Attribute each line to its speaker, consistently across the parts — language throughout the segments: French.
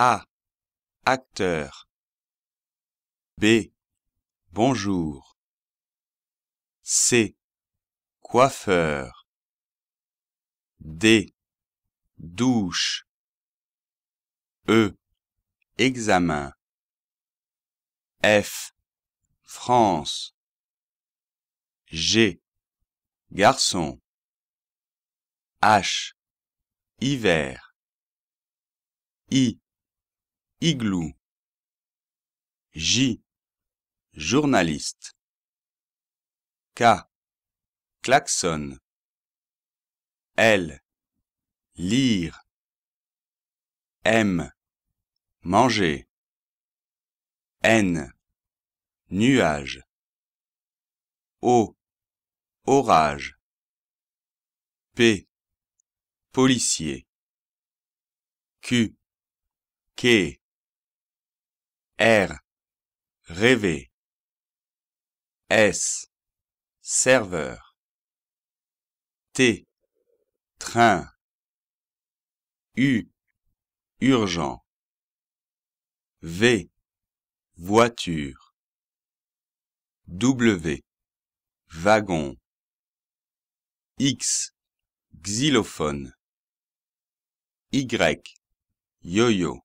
Speaker 1: A. Acteur. B. Bonjour. C. Coiffeur. D. Douche. E. Examen. F. France. G. Garçon. H. Hiver. I. Igloo. J. Journaliste. K. Klaxon. L. Lire. M. Manger. N. Nuage. O. Orage. P. Policier. Q. Quai. R. Rêver. S. Serveur. T. Train. U. Urgent. V. Voiture. W. Wagon. X. Xylophone. Y. Yo-yo.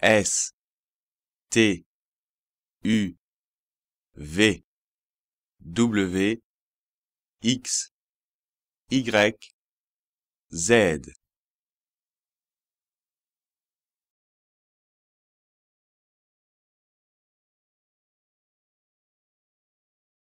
Speaker 1: S T U V W X Y Z